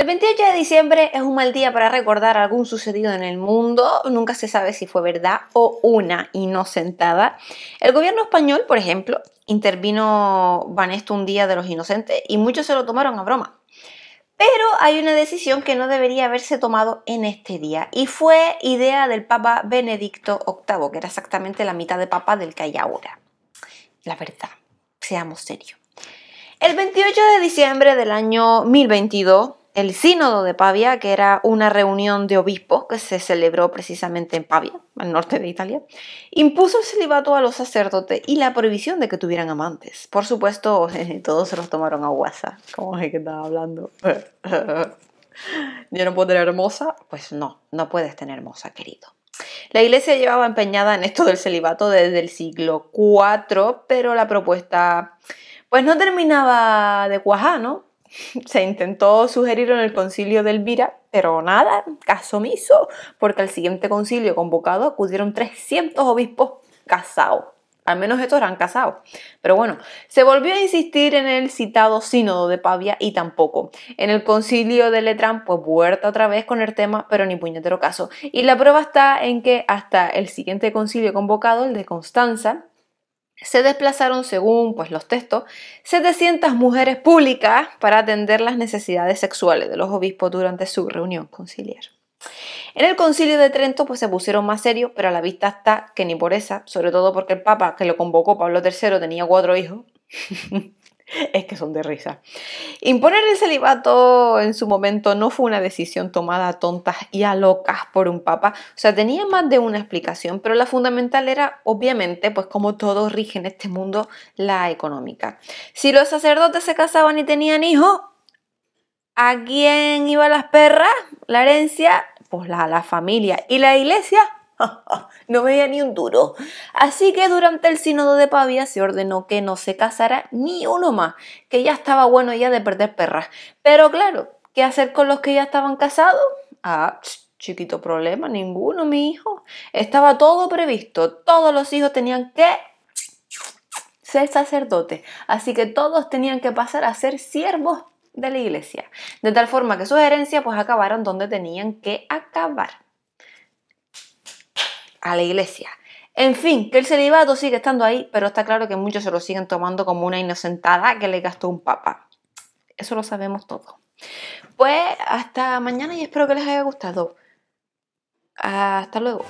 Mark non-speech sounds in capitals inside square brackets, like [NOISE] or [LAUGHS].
El 28 de diciembre es un mal día para recordar algún sucedido en el mundo, nunca se sabe si fue verdad o una inocentada. El gobierno español, por ejemplo, intervino Banesto un día de los inocentes y muchos se lo tomaron a broma. Pero hay una decisión que no debería haberse tomado en este día y fue idea del Papa Benedicto VIII, que era exactamente la mitad de Papa del que hay ahora. La verdad, seamos serios. El 28 de diciembre del año 1022, el Sínodo de Pavia, que era una reunión de obispos que se celebró precisamente en Pavia, al norte de Italia, impuso el celibato a los sacerdotes y la prohibición de que tuvieran amantes. Por supuesto, [LAUGHS] todos se los tomaron a guasa, como es que estaba hablando. [LAUGHS] ¿Yo no puedo tener hermosa? Pues no, no puedes tener hermosa, querido. La iglesia llevaba empeñada en esto del celibato desde el siglo IV, pero la propuesta pues no terminaba de cuajar, ¿no? se intentó sugerir en el concilio de Elvira, pero nada, caso omiso, porque al siguiente concilio convocado acudieron 300 obispos casados. Al menos estos eran casados. Pero bueno, se volvió a insistir en el citado sínodo de Pavia y tampoco. En el concilio de Letrán, pues vuelta otra vez con el tema, pero ni puñetero caso. Y la prueba está en que hasta el siguiente concilio convocado, el de Constanza, se desplazaron según pues, los textos 700 mujeres públicas para atender las necesidades sexuales de los obispos durante su reunión conciliar. En el concilio de Trento pues, se pusieron más serios, pero a la vista está que ni por esa, sobre todo porque el papa que lo convocó, Pablo III, tenía cuatro hijos, [LAUGHS] [LAUGHS] es que son de risa. Imponer el celibato en su momento no fue una decisión tomada a tontas y a locas por un papa, o sea, tenía más de una explicación, pero la fundamental era, obviamente, pues como todo rige en este mundo, la económica. Si los sacerdotes se casaban y tenían hijos, ¿a quién iban las perras? La herencia, pues la, la familia. ¿Y la iglesia? [LAUGHS] no veía ni un duro. Así que durante el sínodo de Pavia se ordenó que no se casara ni uno más, que ya estaba bueno ya de perder perras. Pero claro, ¿qué hacer con los que ya estaban casados? Ah, chiquito problema, ninguno, mi hijo. Estaba todo previsto, todos los hijos tenían que ser sacerdotes, así que todos tenían que pasar a ser siervos de la iglesia, de tal forma que sus herencias pues acabaron donde tenían que acabar a la iglesia. En fin, que el celibato sigue estando ahí, pero está claro que muchos se lo siguen tomando como una inocentada que le gastó un papa. Eso lo sabemos todos. Pues hasta mañana y espero que les haya gustado. Hasta luego.